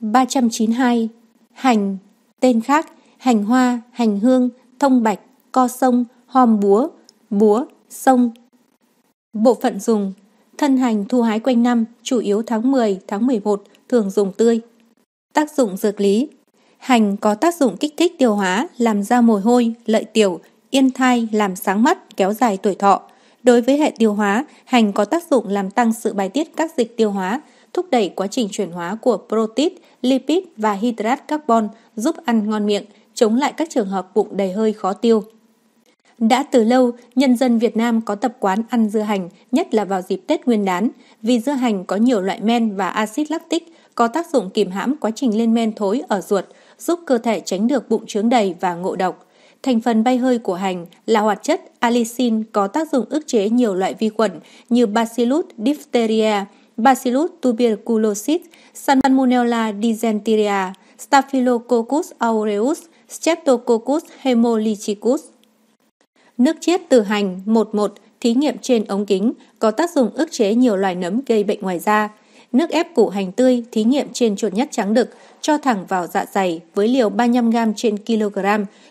392. Hành, tên khác, hành hoa, hành hương, thông bạch, co sông, hòm búa, búa, sông. Bộ phận dùng, thân hành thu hái quanh năm, chủ yếu tháng 10, tháng 11, thường dùng tươi. Tác dụng dược lý, hành có tác dụng kích thích tiêu hóa, làm ra mồ hôi, lợi tiểu, yên thai, làm sáng mắt, kéo dài tuổi thọ. Đối với hệ tiêu hóa, hành có tác dụng làm tăng sự bài tiết các dịch tiêu hóa, thúc đẩy quá trình chuyển hóa của protein, lipid và hydrat carbon giúp ăn ngon miệng, chống lại các trường hợp bụng đầy hơi khó tiêu. Đã từ lâu, nhân dân Việt Nam có tập quán ăn dưa hành, nhất là vào dịp Tết Nguyên đán, vì dưa hành có nhiều loại men và axit lactic có tác dụng kìm hãm quá trình lên men thối ở ruột, giúp cơ thể tránh được bụng trướng đầy và ngộ độc. Thành phần bay hơi của hành là hoạt chất allicin có tác dụng ức chế nhiều loại vi khuẩn như Bacillus diphtheria, Bacillus tuberculosis, Salmonella dysenteria, Staphylococcus aureus, Streptococcus hemolyticus. Nước chiết từ hành 11 thí nghiệm trên ống kính có tác dụng ức chế nhiều loài nấm gây bệnh ngoài da. Nước ép củ hành tươi thí nghiệm trên chuột nhắt trắng đực cho thẳng vào dạ dày với liều 35g trên kg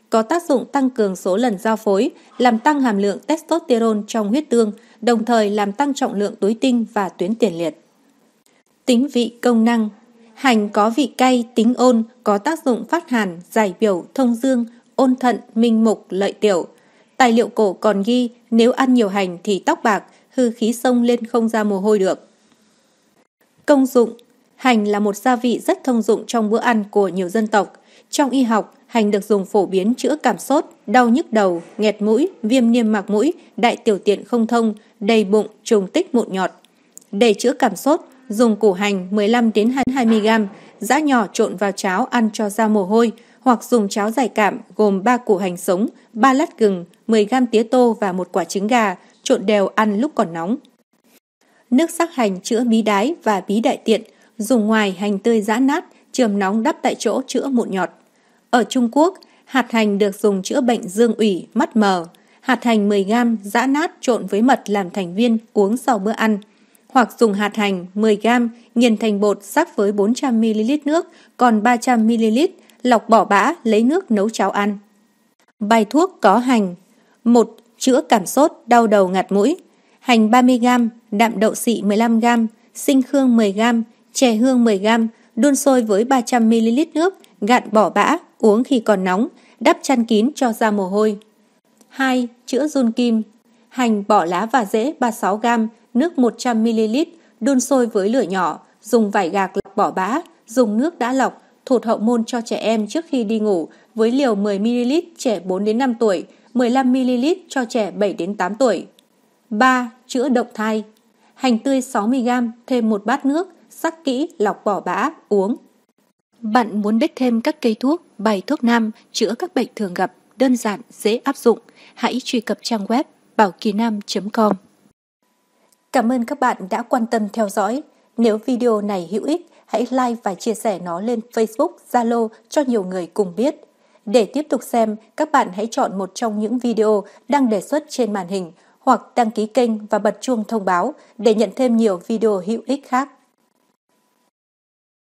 có tác dụng tăng cường số lần giao phối, làm tăng hàm lượng testosterone trong huyết tương, đồng thời làm tăng trọng lượng túi tinh và tuyến tiền liệt. Tính vị công năng Hành có vị cay, tính ôn, có tác dụng phát hàn, giải biểu, thông dương, ôn thận, minh mục, lợi tiểu. Tài liệu cổ còn ghi nếu ăn nhiều hành thì tóc bạc, hư khí sông lên không ra mồ hôi được. Công dụng Hành là một gia vị rất thông dụng trong bữa ăn của nhiều dân tộc. Trong y học, hành được dùng phổ biến chữa cảm sốt, đau nhức đầu, nghẹt mũi, viêm niêm mạc mũi, đại tiểu tiện không thông, đầy bụng, trùng tích mụn nhọt. Để chữa cảm sốt, dùng củ hành 15 đến 20 g, giã nhỏ trộn vào cháo ăn cho ra mồ hôi, hoặc dùng cháo giải cảm gồm 3 củ hành sống, 3 lát gừng, 10 g tía tô và một quả trứng gà, trộn đều ăn lúc còn nóng. Nước sắc hành chữa bí đái và bí đại tiện dùng ngoài hành tươi giã nát, chườm nóng đắp tại chỗ chữa mụn nhọt. Ở Trung Quốc, hạt hành được dùng chữa bệnh dương ủy, mắt mờ. Hạt hành 10g giã nát trộn với mật làm thành viên uống sau bữa ăn. Hoặc dùng hạt hành 10g nghiền thành bột sắc với 400ml nước, còn 300ml, lọc bỏ bã lấy nước nấu cháo ăn. Bài thuốc có hành một Chữa cảm sốt, đau đầu ngạt mũi Hành 30g, đạm đậu xị 15g, sinh khương 10g, chè hương 10g, đun sôi với 300ml nước, gạn bỏ bã, uống khi còn nóng, đắp chăn kín cho ra mồ hôi. 2. Chữa run kim Hành, bỏ lá và rễ 36g, nước 100ml, đun sôi với lửa nhỏ, dùng vải gạc lọc bỏ bã, dùng nước đã lọc, thụt hậu môn cho trẻ em trước khi đi ngủ với liều 10ml trẻ 4 đến 5 tuổi, 15ml cho trẻ 7 đến 8 tuổi. 3. Chữa động thai Hành tươi 60g, thêm một bát nước, sắc kỹ, lọc bỏ bã, uống. Bạn muốn biết thêm các cây thuốc, bài thuốc nam chữa các bệnh thường gặp, đơn giản, dễ áp dụng, hãy truy cập trang web bảo kỳ nam.com. Cảm ơn các bạn đã quan tâm theo dõi. Nếu video này hữu ích, hãy like và chia sẻ nó lên Facebook, Zalo cho nhiều người cùng biết. Để tiếp tục xem, các bạn hãy chọn một trong những video đang đề xuất trên màn hình hoặc đăng ký kênh và bật chuông thông báo để nhận thêm nhiều video hữu ích khác.